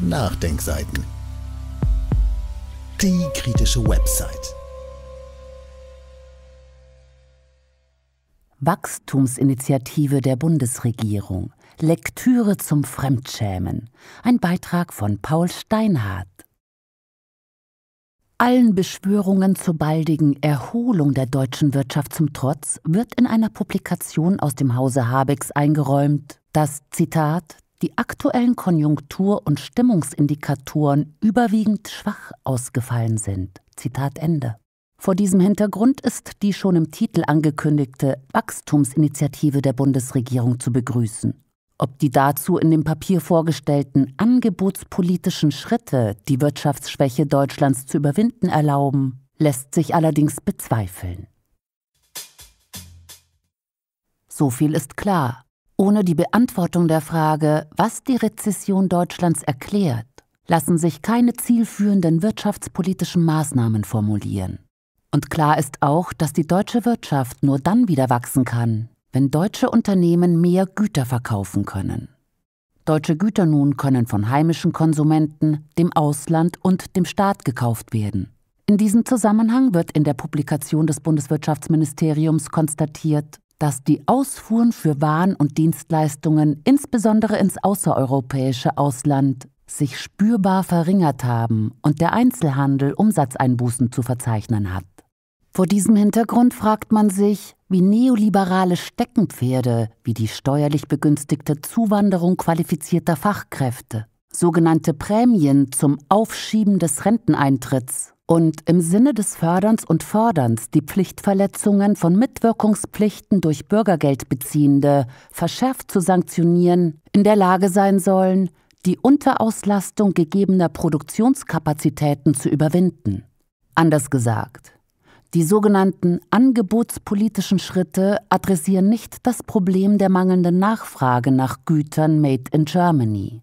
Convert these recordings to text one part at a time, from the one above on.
Nachdenkseiten. Die kritische Website. Wachstumsinitiative der Bundesregierung. Lektüre zum Fremdschämen. Ein Beitrag von Paul Steinhardt. Allen Beschwörungen zur baldigen Erholung der deutschen Wirtschaft zum Trotz wird in einer Publikation aus dem Hause Habecks eingeräumt, dass, Zitat, die aktuellen Konjunktur- und Stimmungsindikatoren überwiegend schwach ausgefallen sind. Zitat Ende. Vor diesem Hintergrund ist die schon im Titel angekündigte Wachstumsinitiative der Bundesregierung zu begrüßen. Ob die dazu in dem Papier vorgestellten angebotspolitischen Schritte, die Wirtschaftsschwäche Deutschlands zu überwinden erlauben, lässt sich allerdings bezweifeln. So viel ist klar. Ohne die Beantwortung der Frage, was die Rezession Deutschlands erklärt, lassen sich keine zielführenden wirtschaftspolitischen Maßnahmen formulieren. Und klar ist auch, dass die deutsche Wirtschaft nur dann wieder wachsen kann, wenn deutsche Unternehmen mehr Güter verkaufen können. Deutsche Güter nun können von heimischen Konsumenten, dem Ausland und dem Staat gekauft werden. In diesem Zusammenhang wird in der Publikation des Bundeswirtschaftsministeriums konstatiert, dass die Ausfuhren für Waren und Dienstleistungen insbesondere ins außereuropäische Ausland sich spürbar verringert haben und der Einzelhandel Umsatzeinbußen zu verzeichnen hat. Vor diesem Hintergrund fragt man sich, wie neoliberale Steckenpferde wie die steuerlich begünstigte Zuwanderung qualifizierter Fachkräfte, sogenannte Prämien zum Aufschieben des Renteneintritts und im Sinne des Förderns und Forderns die Pflichtverletzungen von Mitwirkungspflichten durch Bürgergeldbeziehende verschärft zu sanktionieren, in der Lage sein sollen, die Unterauslastung gegebener Produktionskapazitäten zu überwinden. Anders gesagt, die sogenannten angebotspolitischen Schritte adressieren nicht das Problem der mangelnden Nachfrage nach Gütern made in Germany.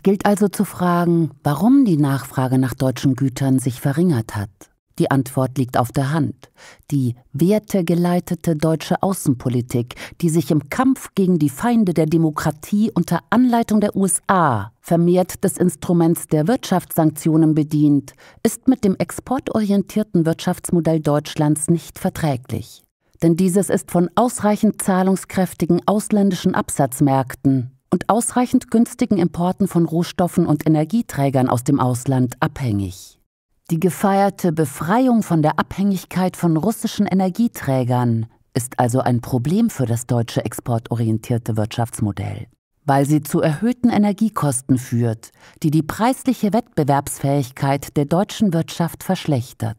Es gilt also zu fragen, warum die Nachfrage nach deutschen Gütern sich verringert hat. Die Antwort liegt auf der Hand. Die wertegeleitete deutsche Außenpolitik, die sich im Kampf gegen die Feinde der Demokratie unter Anleitung der USA vermehrt des Instruments der Wirtschaftssanktionen bedient, ist mit dem exportorientierten Wirtschaftsmodell Deutschlands nicht verträglich. Denn dieses ist von ausreichend zahlungskräftigen ausländischen Absatzmärkten, und ausreichend günstigen Importen von Rohstoffen und Energieträgern aus dem Ausland abhängig. Die gefeierte Befreiung von der Abhängigkeit von russischen Energieträgern ist also ein Problem für das deutsche exportorientierte Wirtschaftsmodell, weil sie zu erhöhten Energiekosten führt, die die preisliche Wettbewerbsfähigkeit der deutschen Wirtschaft verschlechtert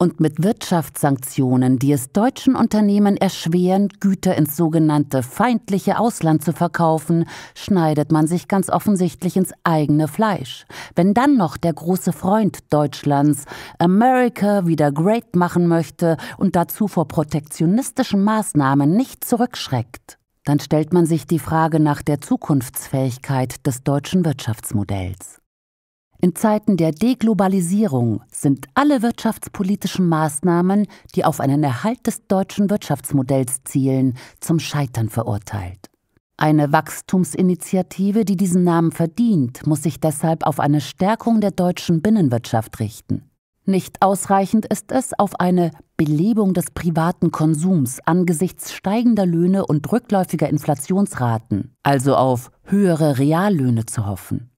und mit Wirtschaftssanktionen, die es deutschen Unternehmen erschweren, Güter ins sogenannte feindliche Ausland zu verkaufen, schneidet man sich ganz offensichtlich ins eigene Fleisch. Wenn dann noch der große Freund Deutschlands America wieder great machen möchte und dazu vor protektionistischen Maßnahmen nicht zurückschreckt, dann stellt man sich die Frage nach der Zukunftsfähigkeit des deutschen Wirtschaftsmodells. In Zeiten der Deglobalisierung sind alle wirtschaftspolitischen Maßnahmen, die auf einen Erhalt des deutschen Wirtschaftsmodells zielen, zum Scheitern verurteilt. Eine Wachstumsinitiative, die diesen Namen verdient, muss sich deshalb auf eine Stärkung der deutschen Binnenwirtschaft richten. Nicht ausreichend ist es, auf eine Belebung des privaten Konsums angesichts steigender Löhne und rückläufiger Inflationsraten, also auf höhere Reallöhne zu hoffen.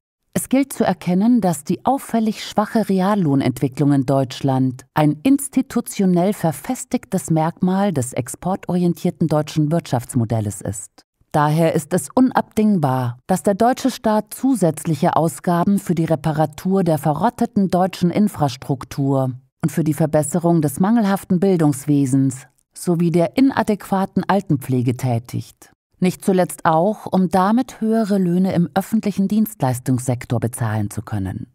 Es gilt zu erkennen, dass die auffällig schwache Reallohnentwicklung in Deutschland ein institutionell verfestigtes Merkmal des exportorientierten deutschen Wirtschaftsmodells ist. Daher ist es unabdingbar, dass der deutsche Staat zusätzliche Ausgaben für die Reparatur der verrotteten deutschen Infrastruktur und für die Verbesserung des mangelhaften Bildungswesens sowie der inadäquaten Altenpflege tätigt. Nicht zuletzt auch, um damit höhere Löhne im öffentlichen Dienstleistungssektor bezahlen zu können.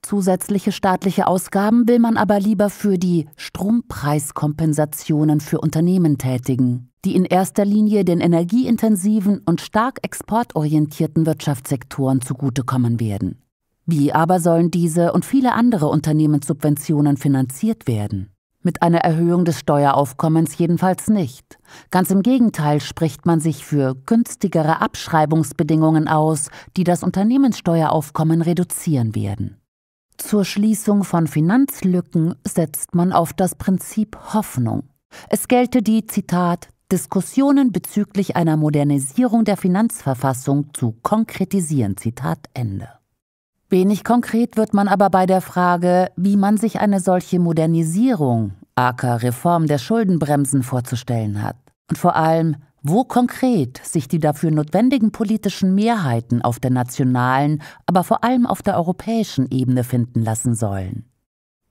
Zusätzliche staatliche Ausgaben will man aber lieber für die Strompreiskompensationen für Unternehmen tätigen, die in erster Linie den energieintensiven und stark exportorientierten Wirtschaftssektoren zugutekommen werden. Wie aber sollen diese und viele andere Unternehmenssubventionen finanziert werden? Mit einer Erhöhung des Steueraufkommens jedenfalls nicht. Ganz im Gegenteil spricht man sich für günstigere Abschreibungsbedingungen aus, die das Unternehmenssteueraufkommen reduzieren werden. Zur Schließung von Finanzlücken setzt man auf das Prinzip Hoffnung. Es gelte die, Zitat, Diskussionen bezüglich einer Modernisierung der Finanzverfassung zu konkretisieren, Zitat Ende. Wenig konkret wird man aber bei der Frage, wie man sich eine solche Modernisierung, aka Reform der Schuldenbremsen vorzustellen hat. Und vor allem, wo konkret sich die dafür notwendigen politischen Mehrheiten auf der nationalen, aber vor allem auf der europäischen Ebene finden lassen sollen.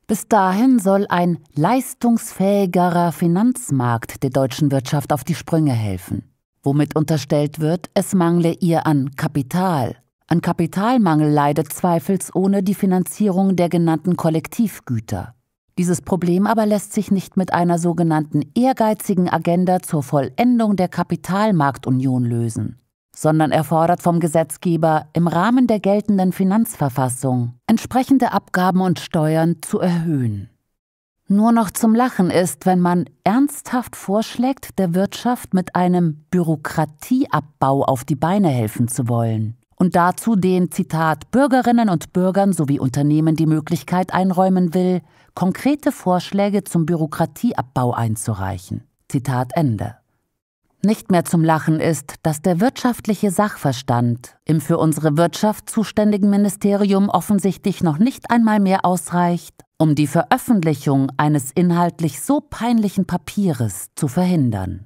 Bis dahin soll ein leistungsfähigerer Finanzmarkt der deutschen Wirtschaft auf die Sprünge helfen, womit unterstellt wird, es mangle ihr an Kapital, an Kapitalmangel leidet zweifelsohne die Finanzierung der genannten Kollektivgüter. Dieses Problem aber lässt sich nicht mit einer sogenannten ehrgeizigen Agenda zur Vollendung der Kapitalmarktunion lösen, sondern erfordert vom Gesetzgeber im Rahmen der geltenden Finanzverfassung entsprechende Abgaben und Steuern zu erhöhen. Nur noch zum Lachen ist, wenn man ernsthaft vorschlägt, der Wirtschaft mit einem Bürokratieabbau auf die Beine helfen zu wollen und dazu den Zitat Bürgerinnen und Bürgern sowie Unternehmen die Möglichkeit einräumen will, konkrete Vorschläge zum Bürokratieabbau einzureichen. Zitat Ende. Nicht mehr zum Lachen ist, dass der wirtschaftliche Sachverstand im für unsere Wirtschaft zuständigen Ministerium offensichtlich noch nicht einmal mehr ausreicht, um die Veröffentlichung eines inhaltlich so peinlichen Papieres zu verhindern.